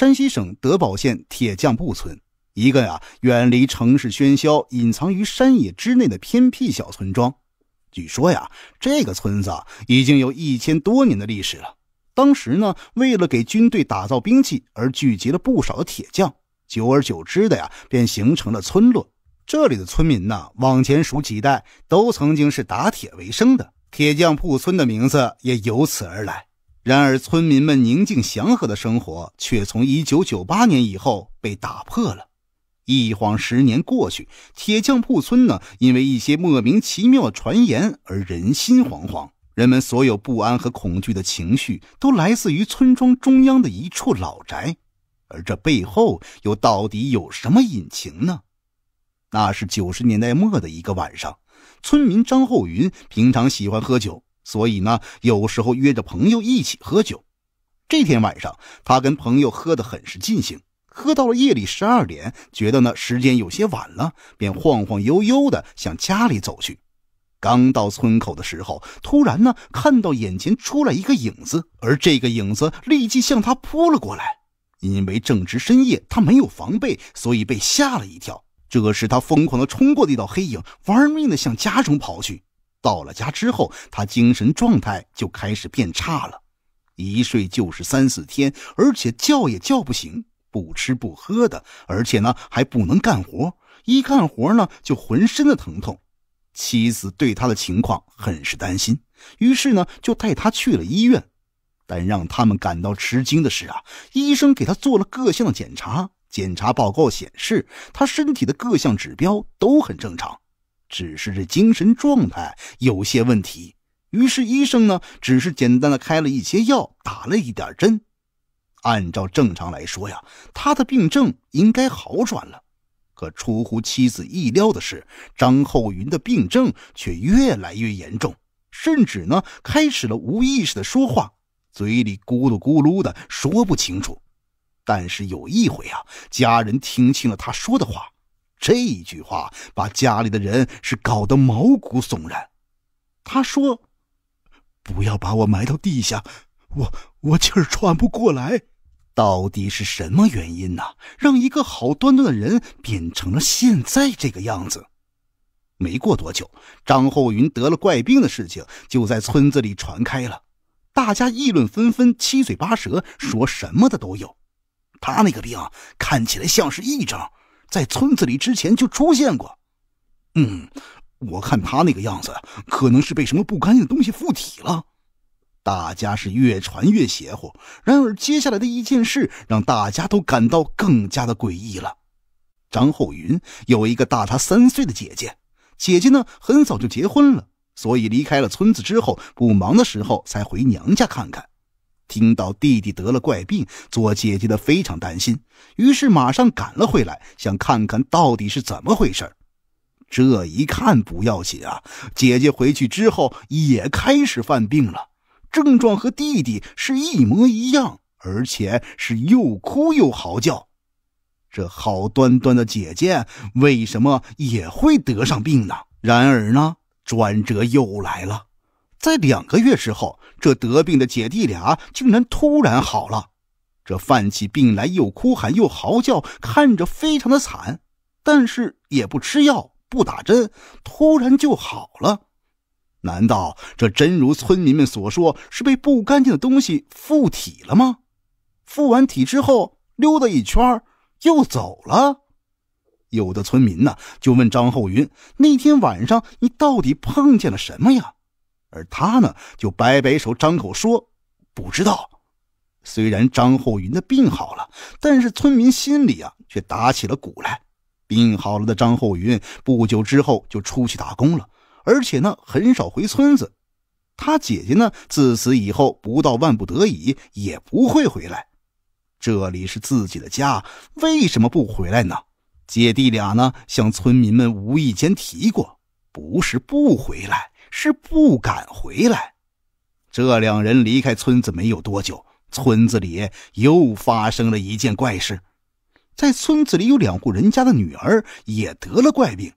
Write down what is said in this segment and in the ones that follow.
山西省德保县铁匠铺村，一个呀远离城市喧嚣、隐藏于山野之内的偏僻小村庄。据说呀，这个村子已经有一千多年的历史了。当时呢，为了给军队打造兵器而聚集了不少的铁匠，久而久之的呀，便形成了村落。这里的村民呢，往前数几代都曾经是打铁为生的，铁匠铺村的名字也由此而来。然而，村民们宁静祥和的生活却从一九九八年以后被打破了。一晃十年过去，铁匠铺村呢，因为一些莫名其妙的传言而人心惶惶。人们所有不安和恐惧的情绪都来自于村庄中央的一处老宅，而这背后又到底有什么隐情呢？那是九十年代末的一个晚上，村民张厚云平常喜欢喝酒。所以呢，有时候约着朋友一起喝酒。这天晚上，他跟朋友喝得很是尽兴，喝到了夜里十二点，觉得呢时间有些晚了，便晃晃悠悠的向家里走去。刚到村口的时候，突然呢看到眼前出来一个影子，而这个影子立即向他扑了过来。因为正值深夜，他没有防备，所以被吓了一跳。这时他疯狂的冲过一道黑影，玩命的向家中跑去。到了家之后，他精神状态就开始变差了，一睡就是三四天，而且叫也叫不醒，不吃不喝的，而且呢还不能干活，一干活呢就浑身的疼痛。妻子对他的情况很是担心，于是呢就带他去了医院。但让他们感到吃惊的是啊，医生给他做了各项的检查，检查报告显示他身体的各项指标都很正常。只是这精神状态有些问题，于是医生呢，只是简单的开了一些药，打了一点针。按照正常来说呀，他的病症应该好转了。可出乎妻子意料的是，张厚云的病症却越来越严重，甚至呢，开始了无意识的说话，嘴里咕噜咕噜的说不清楚。但是有一回啊，家人听清了他说的话。这一句话把家里的人是搞得毛骨悚然。他说：“不要把我埋到地下，我我气儿喘不过来。”到底是什么原因呢？让一个好端端的人变成了现在这个样子？没过多久，张厚云得了怪病的事情就在村子里传开了，大家议论纷纷，七嘴八舌，说什么的都有。他那个病看起来像是一张。在村子里之前就出现过，嗯，我看他那个样子，可能是被什么不干净的东西附体了。大家是越传越邪乎。然而接下来的一件事让大家都感到更加的诡异了。张厚云有一个大他三岁的姐姐，姐姐呢很早就结婚了，所以离开了村子之后，不忙的时候才回娘家看看。听到弟弟得了怪病，做姐姐的非常担心，于是马上赶了回来，想看看到底是怎么回事。这一看不要紧啊，姐姐回去之后也开始犯病了，症状和弟弟是一模一样，而且是又哭又嚎叫。这好端端的姐姐为什么也会得上病呢？然而呢，转折又来了。在两个月之后，这得病的姐弟俩竟然突然好了。这犯起病来又哭喊又嚎叫，看着非常的惨，但是也不吃药不打针，突然就好了。难道这真如村民们所说，是被不干净的东西附体了吗？附完体之后溜达一圈又走了。有的村民呢就问张厚云：“那天晚上你到底碰见了什么呀？”而他呢，就摆摆手，张口说：“不知道。”虽然张厚云的病好了，但是村民心里啊，却打起了鼓来。病好了的张厚云不久之后就出去打工了，而且呢，很少回村子。他姐姐呢，自此以后不到万不得已也不会回来。这里是自己的家，为什么不回来呢？姐弟俩呢，向村民们无意间提过，不是不回来。是不敢回来。这两人离开村子没有多久，村子里又发生了一件怪事。在村子里有两户人家的女儿也得了怪病。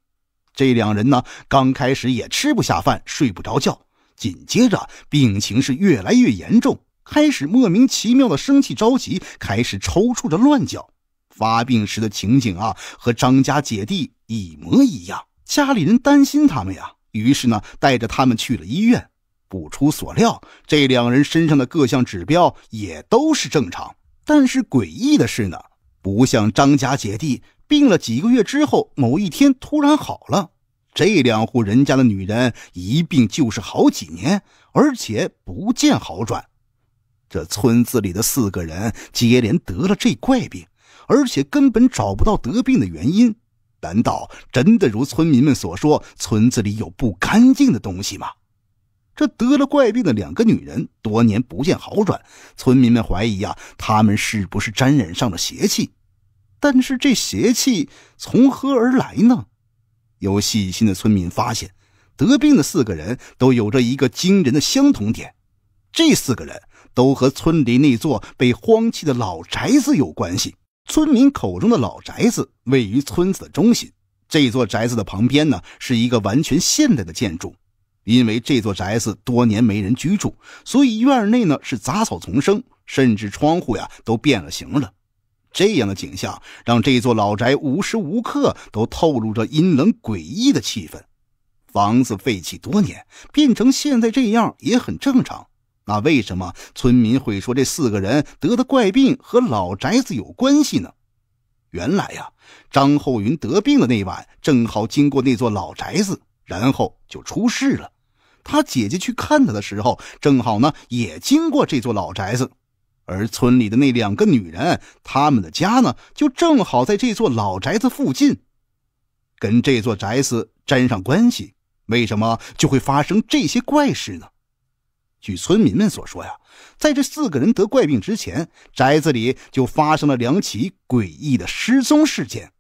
这两人呢，刚开始也吃不下饭、睡不着觉，紧接着病情是越来越严重，开始莫名其妙的生气着急，开始抽搐着乱叫。发病时的情景啊，和张家姐弟一模一样。家里人担心他们呀。于是呢，带着他们去了医院。不出所料，这两人身上的各项指标也都是正常。但是诡异的是呢，不像张家姐弟病了几个月之后某一天突然好了，这两户人家的女人一病就是好几年，而且不见好转。这村子里的四个人接连得了这怪病，而且根本找不到得病的原因。难道真的如村民们所说，村子里有不干净的东西吗？这得了怪病的两个女人，多年不见好转，村民们怀疑啊，她们是不是沾染上了邪气？但是这邪气从何而来呢？有细心的村民发现，得病的四个人都有着一个惊人的相同点：这四个人都和村里那座被荒弃的老宅子有关系。村民口中的老宅子位于村子的中心。这座宅子的旁边呢，是一个完全现代的建筑。因为这座宅子多年没人居住，所以院内呢是杂草丛生，甚至窗户呀都变了形了。这样的景象让这座老宅无时无刻都透露着阴冷诡异的气氛。房子废弃多年，变成现在这样也很正常。那为什么村民会说这四个人得的怪病和老宅子有关系呢？原来呀，张厚云得病的那晚正好经过那座老宅子，然后就出事了。他姐姐去看他的时候，正好呢也经过这座老宅子。而村里的那两个女人，他们的家呢就正好在这座老宅子附近，跟这座宅子沾上关系。为什么就会发生这些怪事呢？据村民们所说呀，在这四个人得怪病之前，宅子里就发生了两起诡异的失踪事件。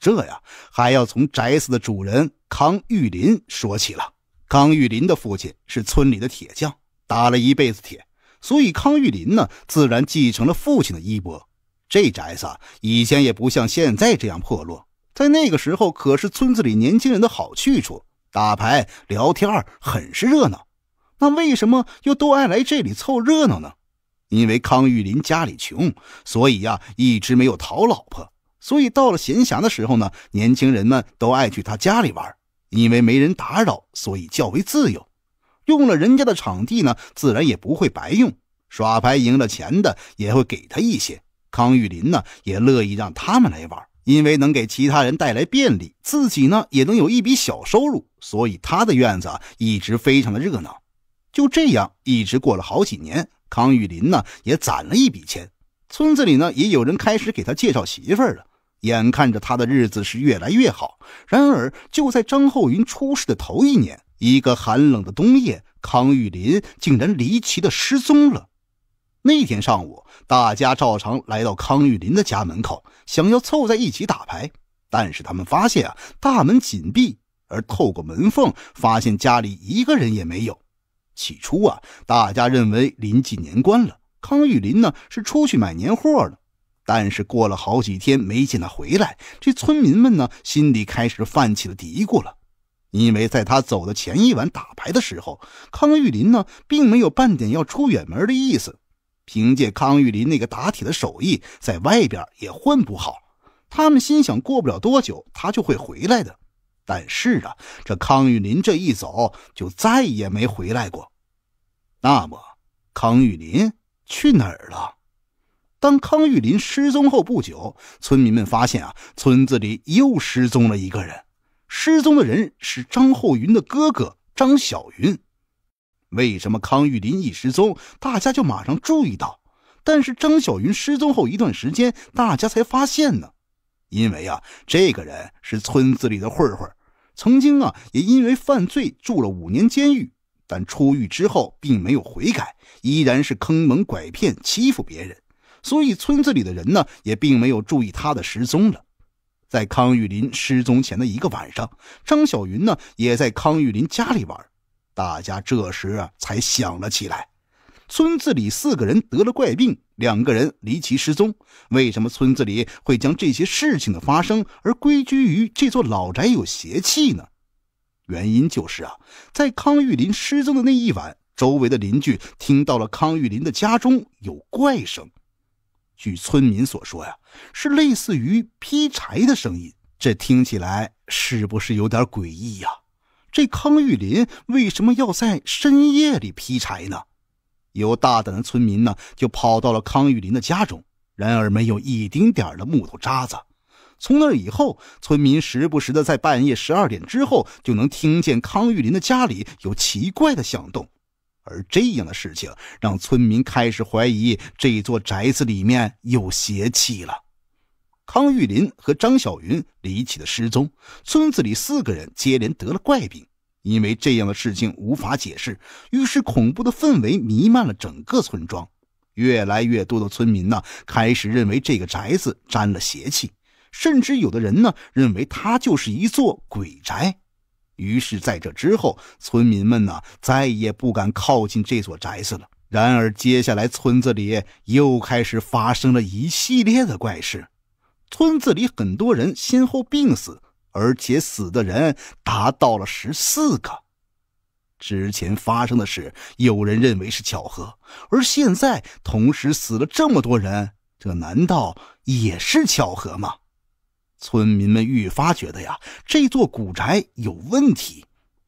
这呀，还要从宅子的主人康玉林说起了。康玉林的父亲是村里的铁匠，打了一辈子铁，所以康玉林呢，自然继承了父亲的衣钵。这宅子以前也不像现在这样破落，在那个时候可是村子里年轻人的好去处，打牌聊天儿很是热闹。那为什么又都爱来这里凑热闹呢？因为康玉林家里穷，所以呀一直没有讨老婆，所以到了闲暇的时候呢，年轻人们都爱去他家里玩，因为没人打扰，所以较为自由。用了人家的场地呢，自然也不会白用，耍牌赢了钱的也会给他一些。康玉林呢也乐意让他们来玩，因为能给其他人带来便利，自己呢也能有一笔小收入，所以他的院子一直非常的热闹。就这样，一直过了好几年，康玉林呢也攒了一笔钱，村子里呢也有人开始给他介绍媳妇了。眼看着他的日子是越来越好。然而，就在张厚云出事的头一年，一个寒冷的冬夜，康玉林竟然离奇的失踪了。那天上午，大家照常来到康玉林的家门口，想要凑在一起打牌，但是他们发现啊，大门紧闭，而透过门缝，发现家里一个人也没有。起初啊，大家认为临近年关了，康玉林呢是出去买年货了。但是过了好几天没见他回来，这村民们呢心里开始泛起了嘀咕了。因为在他走的前一晚打牌的时候，康玉林呢并没有半点要出远门的意思。凭借康玉林那个打铁的手艺，在外边也混不好。他们心想过不了多久他就会回来的。但是啊，这康玉林这一走就再也没回来过。那么，康玉林去哪儿了？当康玉林失踪后不久，村民们发现啊，村子里又失踪了一个人。失踪的人是张厚云的哥哥张小云。为什么康玉林一失踪，大家就马上注意到？但是张小云失踪后一段时间，大家才发现呢？因为啊，这个人是村子里的混混，曾经啊也因为犯罪住了五年监狱，但出狱之后并没有悔改，依然是坑蒙拐骗欺负别人，所以村子里的人呢也并没有注意他的失踪了。在康玉林失踪前的一个晚上，张小云呢也在康玉林家里玩，大家这时啊才想了起来。村子里四个人得了怪病，两个人离奇失踪。为什么村子里会将这些事情的发生而归居于这座老宅有邪气呢？原因就是啊，在康玉林失踪的那一晚，周围的邻居听到了康玉林的家中有怪声。据村民所说呀，是类似于劈柴的声音。这听起来是不是有点诡异呀？这康玉林为什么要在深夜里劈柴呢？有大胆的村民呢，就跑到了康玉林的家中，然而没有一丁点的木头渣子。从那以后，村民时不时的在半夜十二点之后，就能听见康玉林的家里有奇怪的响动。而这样的事情，让村民开始怀疑这座宅子里面有邪气了。康玉林和张小云离奇的失踪，村子里四个人接连得了怪病。因为这样的事情无法解释，于是恐怖的氛围弥漫了整个村庄。越来越多的村民呢，开始认为这个宅子沾了邪气，甚至有的人呢，认为它就是一座鬼宅。于是，在这之后，村民们呢，再也不敢靠近这座宅子了。然而，接下来村子里又开始发生了一系列的怪事，村子里很多人先后病死。而且死的人达到了十四个。之前发生的事，有人认为是巧合，而现在同时死了这么多人，这难道也是巧合吗？村民们愈发觉得呀，这座古宅有问题。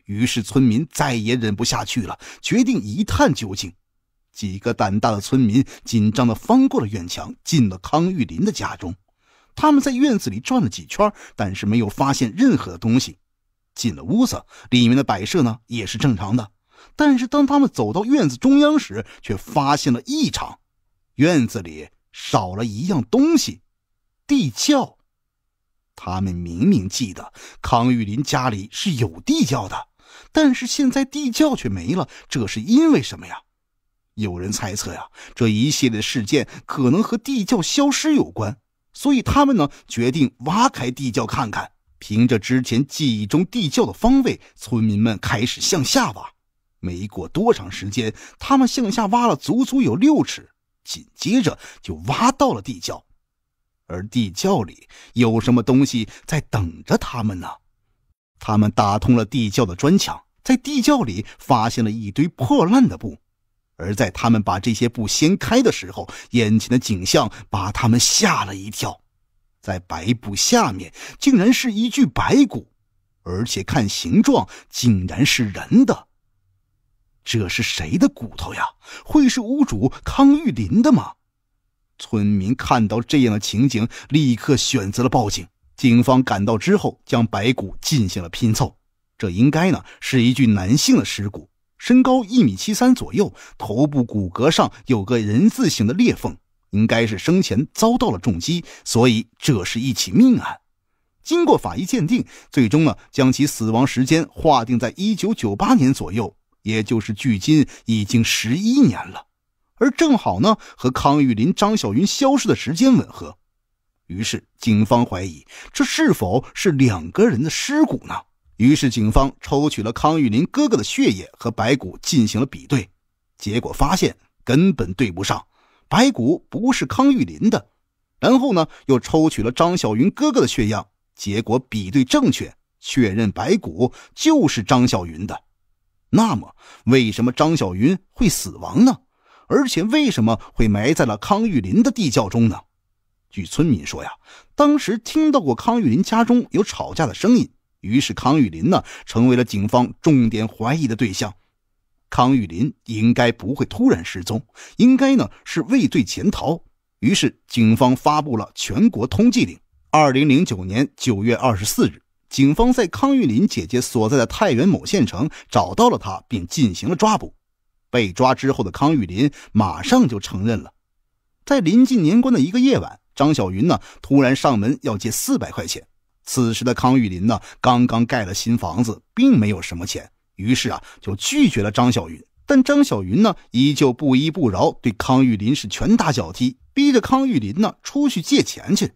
于是，村民再也忍不下去了，决定一探究竟。几个胆大的村民紧张的翻过了院墙，进了康玉林的家中。他们在院子里转了几圈，但是没有发现任何的东西。进了屋子，里面的摆设呢也是正常的。但是当他们走到院子中央时，却发现了异常：院子里少了一样东西——地窖。他们明明记得康玉林家里是有地窖的，但是现在地窖却没了。这是因为什么呀？有人猜测呀，这一系列的事件可能和地窖消失有关。所以他们呢，决定挖开地窖看看。凭着之前记忆中地窖的方位，村民们开始向下挖。没过多长时间，他们向下挖了足足有六尺，紧接着就挖到了地窖。而地窖里有什么东西在等着他们呢？他们打通了地窖的砖墙，在地窖里发现了一堆破烂的布。而在他们把这些布掀开的时候，眼前的景象把他们吓了一跳，在白布下面竟然是一具白骨，而且看形状竟然是人的。这是谁的骨头呀？会是屋主康玉林的吗？村民看到这样的情景，立刻选择了报警。警方赶到之后，将白骨进行了拼凑，这应该呢是一具男性的尸骨。身高一米七三左右，头部骨骼上有个人字形的裂缝，应该是生前遭到了重击，所以这是一起命案。经过法医鉴定，最终呢将其死亡时间划定在1998年左右，也就是距今已经十一年了，而正好呢和康玉林、张小云消失的时间吻合，于是警方怀疑这是否是两个人的尸骨呢？于是警方抽取了康玉林哥哥的血液和白骨进行了比对，结果发现根本对不上，白骨不是康玉林的。然后呢，又抽取了张小云哥哥的血样，结果比对正确，确认白骨就是张小云的。那么，为什么张小云会死亡呢？而且为什么会埋在了康玉林的地窖中呢？据村民说呀，当时听到过康玉林家中有吵架的声音。于是，康玉林呢成为了警方重点怀疑的对象。康玉林应该不会突然失踪，应该呢是畏罪潜逃。于是，警方发布了全国通缉令。二零零九年九月二十四日，警方在康玉林姐姐所在的太原某县城找到了他，并进行了抓捕。被抓之后的康玉林马上就承认了，在临近年关的一个夜晚，张小云呢突然上门要借四百块钱。此时的康玉林呢，刚刚盖了新房子，并没有什么钱，于是啊，就拒绝了张小云。但张小云呢，依旧不依不饶，对康玉林是拳打脚踢，逼着康玉林呢出去借钱去。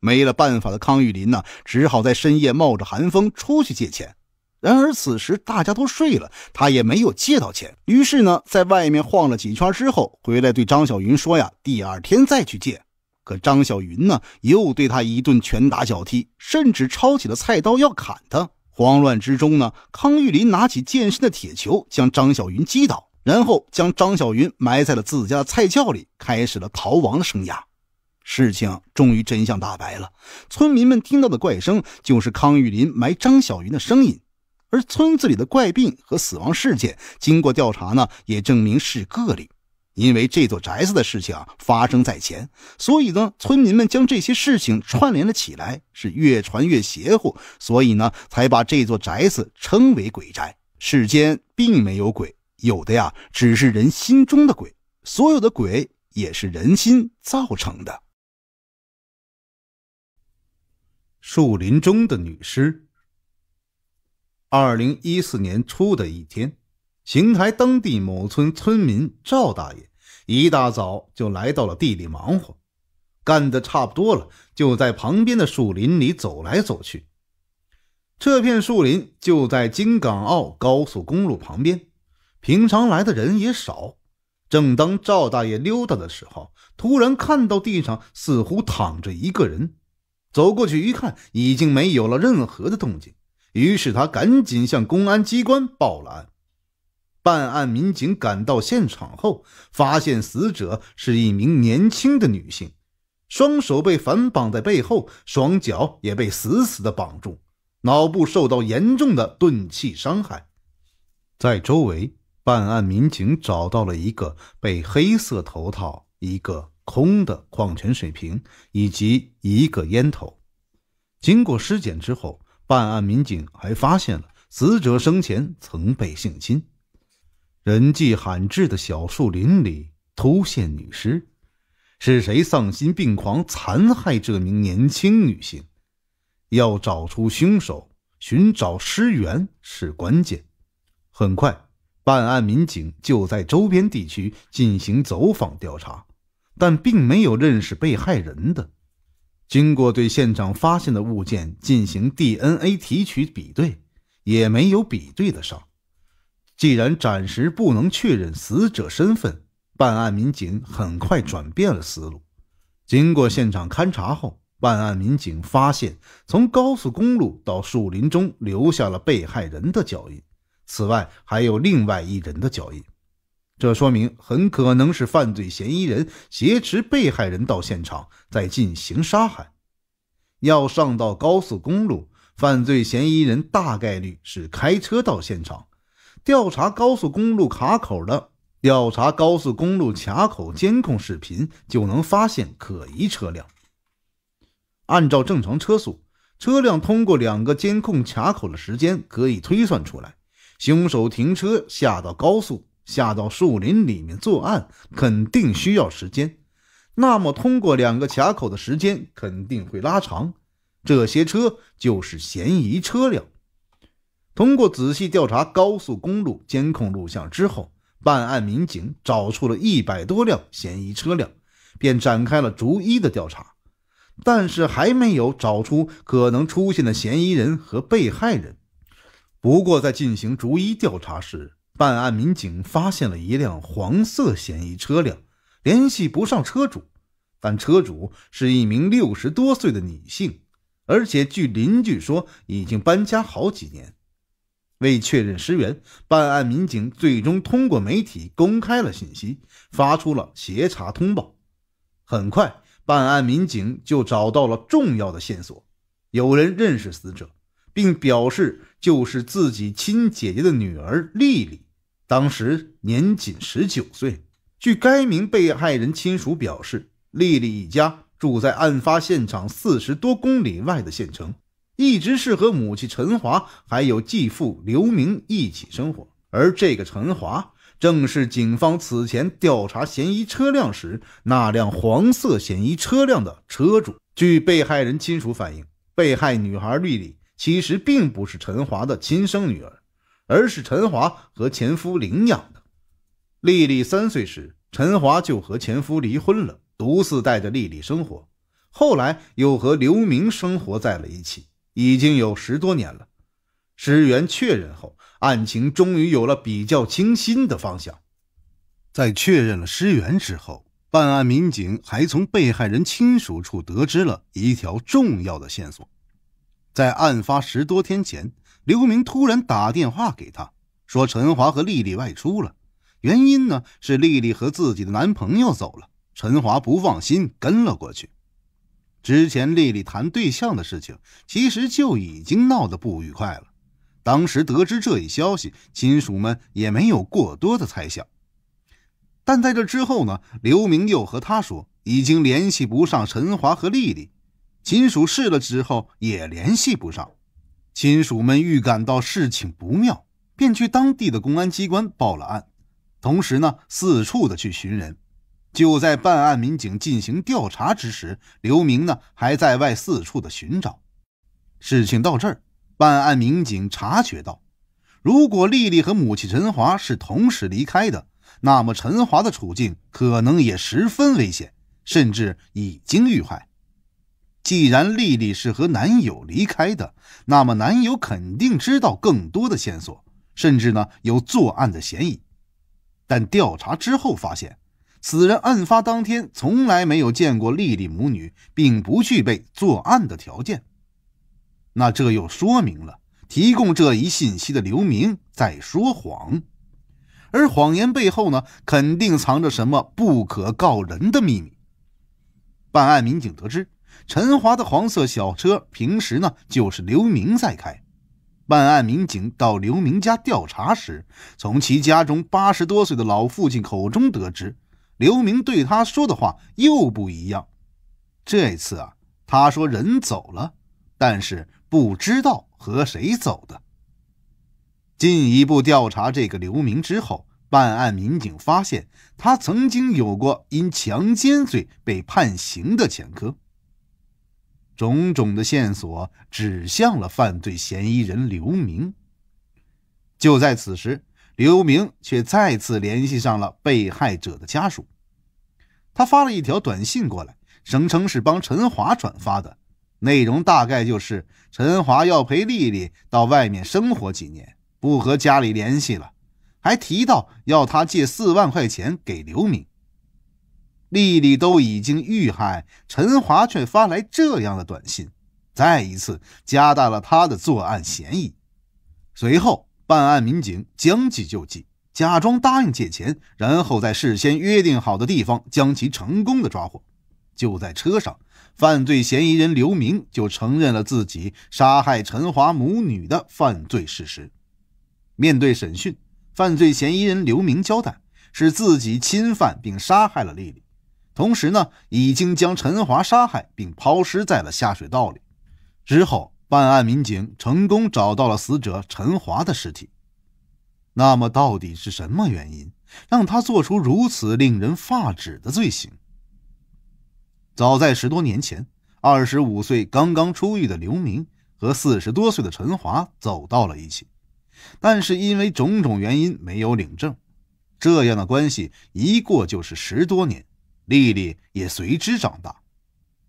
没了办法的康玉林呢，只好在深夜冒着寒风出去借钱。然而此时大家都睡了，他也没有借到钱。于是呢，在外面晃了几圈之后，回来对张小云说呀：“第二天再去借。”可张小云呢，又对他一顿拳打脚踢，甚至抄起了菜刀要砍他。慌乱之中呢，康玉林拿起健身的铁球，将张小云击倒，然后将张小云埋在了自家的菜窖里，开始了逃亡的生涯。事情终于真相大白了，村民们听到的怪声就是康玉林埋张小云的声音，而村子里的怪病和死亡事件，经过调查呢，也证明是个例。因为这座宅子的事情发生在前，所以呢，村民们将这些事情串联了起来，是越传越邪乎，所以呢，才把这座宅子称为鬼宅。世间并没有鬼，有的呀，只是人心中的鬼。所有的鬼也是人心造成的。树林中的女尸。二零一四年初的一天。邢台当地某村村民赵大爷一大早就来到了地里忙活，干得差不多了，就在旁边的树林里走来走去。这片树林就在京港澳高速公路旁边，平常来的人也少。正当赵大爷溜达的时候，突然看到地上似乎躺着一个人，走过去一看，已经没有了任何的动静。于是他赶紧向公安机关报了案。办案民警赶到现场后，发现死者是一名年轻的女性，双手被反绑在背后，双脚也被死死的绑住，脑部受到严重的钝器伤害。在周围，办案民警找到了一个被黑色头套、一个空的矿泉水瓶以及一个烟头。经过尸检之后，办案民警还发现了死者生前曾被性侵。人迹罕至的小树林里突现女尸，是谁丧心病狂残害这名年轻女性？要找出凶手，寻找尸源是关键。很快，办案民警就在周边地区进行走访调查，但并没有认识被害人的。经过对现场发现的物件进行 DNA 提取比对，也没有比对的上。既然暂时不能确认死者身份，办案民警很快转变了思路。经过现场勘查后，办案民警发现，从高速公路到树林中留下了被害人的脚印，此外还有另外一人的脚印。这说明很可能是犯罪嫌疑人挟持被害人到现场，在进行杀害。要上到高速公路，犯罪嫌疑人大概率是开车到现场。调查高速公路卡口的调查高速公路卡口监控视频，就能发现可疑车辆。按照正常车速，车辆通过两个监控卡口的时间可以推算出来。凶手停车下到高速，下到树林里面作案，肯定需要时间。那么通过两个卡口的时间肯定会拉长，这些车就是嫌疑车辆。通过仔细调查高速公路监控录像之后，办案民警找出了一百多辆嫌疑车辆，便展开了逐一的调查，但是还没有找出可能出现的嫌疑人和被害人。不过在进行逐一调查时，办案民警发现了一辆黄色嫌疑车辆，联系不上车主，但车主是一名六十多岁的女性，而且据邻居说已经搬家好几年。为确认尸源，办案民警最终通过媒体公开了信息，发出了协查通报。很快，办案民警就找到了重要的线索：有人认识死者，并表示就是自己亲姐姐的女儿丽丽，当时年仅十九岁。据该名被害人亲属表示，丽丽一家住在案发现场四十多公里外的县城。一直是和母亲陈华还有继父刘明一起生活，而这个陈华正是警方此前调查嫌疑车辆时那辆黄色嫌疑车辆的车主。据被害人亲属反映，被害女孩丽丽其实并不是陈华的亲生女儿，而是陈华和前夫领养的。丽丽三岁时，陈华就和前夫离婚了，独自带着丽丽生活，后来又和刘明生活在了一起。已经有十多年了，尸源确认后，案情终于有了比较清晰的方向。在确认了尸源之后，办案民警还从被害人亲属处得知了一条重要的线索：在案发十多天前，刘明突然打电话给他说陈华和丽丽外出了，原因呢是丽丽和自己的男朋友走了，陈华不放心，跟了过去。之前丽丽谈对象的事情，其实就已经闹得不愉快了。当时得知这一消息，亲属们也没有过多的猜想。但在这之后呢，刘明又和他说已经联系不上陈华和丽丽，亲属试了之后也联系不上。亲属们预感到事情不妙，便去当地的公安机关报了案，同时呢，四处的去寻人。就在办案民警进行调查之时，刘明呢还在外四处的寻找。事情到这儿，办案民警察觉到，如果丽丽和母亲陈华是同时离开的，那么陈华的处境可能也十分危险，甚至已经遇害。既然丽丽是和男友离开的，那么男友肯定知道更多的线索，甚至呢有作案的嫌疑。但调查之后发现。此人案发当天从来没有见过丽丽母女，并不具备作案的条件。那这又说明了提供这一信息的刘明在说谎，而谎言背后呢，肯定藏着什么不可告人的秘密。办案民警得知，陈华的黄色小车平时呢就是刘明在开。办案民警到刘明家调查时，从其家中八十多岁的老父亲口中得知。刘明对他说的话又不一样。这次啊，他说人走了，但是不知道和谁走的。进一步调查这个刘明之后，办案民警发现他曾经有过因强奸罪被判刑的前科。种种的线索指向了犯罪嫌疑人刘明。就在此时。刘明却再次联系上了被害者的家属，他发了一条短信过来，声称是帮陈华转发的，内容大概就是陈华要陪丽丽到外面生活几年，不和家里联系了，还提到要他借四万块钱给刘明。丽丽都已经遇害，陈华却发来这样的短信，再一次加大了他的作案嫌疑。随后。办案民警将计就计，假装答应借钱，然后在事先约定好的地方将其成功的抓获。就在车上，犯罪嫌疑人刘明就承认了自己杀害陈华母女的犯罪事实。面对审讯，犯罪嫌疑人刘明交代是自己侵犯并杀害了丽丽，同时呢，已经将陈华杀害并抛尸在了下水道里。之后。办案民警成功找到了死者陈华的尸体。那么，到底是什么原因让他做出如此令人发指的罪行？早在十多年前，二十五岁刚刚出狱的刘明和四十多岁的陈华走到了一起，但是因为种种原因没有领证。这样的关系一过就是十多年，丽丽也随之长大。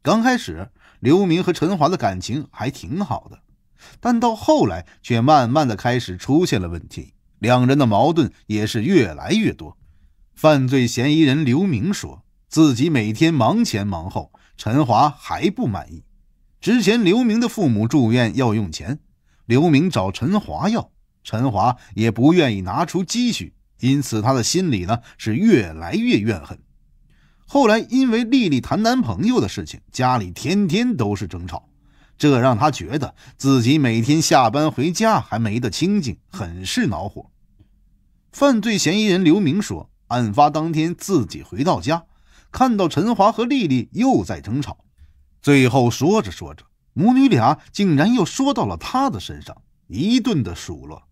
刚开始。刘明和陈华的感情还挺好的，但到后来却慢慢的开始出现了问题，两人的矛盾也是越来越多。犯罪嫌疑人刘明说自己每天忙前忙后，陈华还不满意。之前刘明的父母住院要用钱，刘明找陈华要，陈华也不愿意拿出积蓄，因此他的心里呢是越来越怨恨。后来，因为丽丽谈男朋友的事情，家里天天都是争吵，这让他觉得自己每天下班回家还没得清静，很是恼火。犯罪嫌疑人刘明说，案发当天自己回到家，看到陈华和丽丽又在争吵，最后说着说着，母女俩竟然又说到了他的身上，一顿的数落。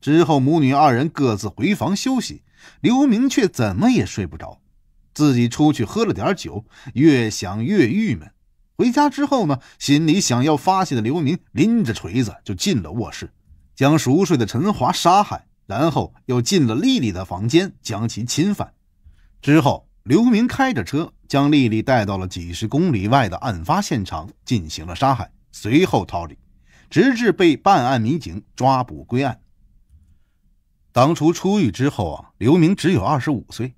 之后，母女二人各自回房休息，刘明却怎么也睡不着。自己出去喝了点酒，越想越郁闷。回家之后呢，心里想要发泄的刘明拎着锤子就进了卧室，将熟睡的陈华杀害，然后又进了丽丽的房间将其侵犯。之后，刘明开着车将丽丽带到了几十公里外的案发现场进行了杀害，随后逃离，直至被办案民警抓捕归案。当初出狱之后啊，刘明只有二十五岁。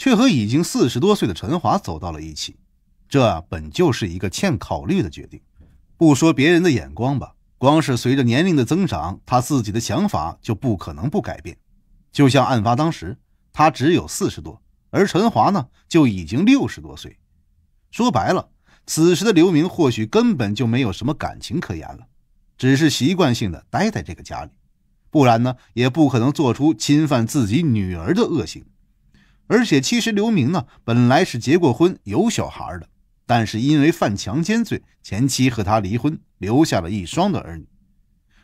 却和已经四十多岁的陈华走到了一起，这本就是一个欠考虑的决定。不说别人的眼光吧，光是随着年龄的增长，他自己的想法就不可能不改变。就像案发当时，他只有四十多，而陈华呢，就已经六十多岁。说白了，此时的刘明或许根本就没有什么感情可言了，只是习惯性的待在这个家里，不然呢，也不可能做出侵犯自己女儿的恶行。而且，其实刘明呢，本来是结过婚、有小孩的，但是因为犯强奸罪，前妻和他离婚，留下了一双的儿女。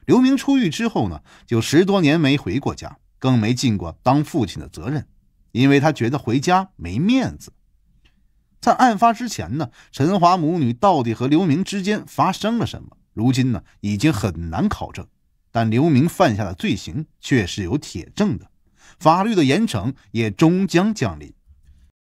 刘明出狱之后呢，就十多年没回过家，更没尽过当父亲的责任，因为他觉得回家没面子。在案发之前呢，陈华母女到底和刘明之间发生了什么，如今呢已经很难考证，但刘明犯下的罪行却是有铁证的。法律的严惩也终将降临。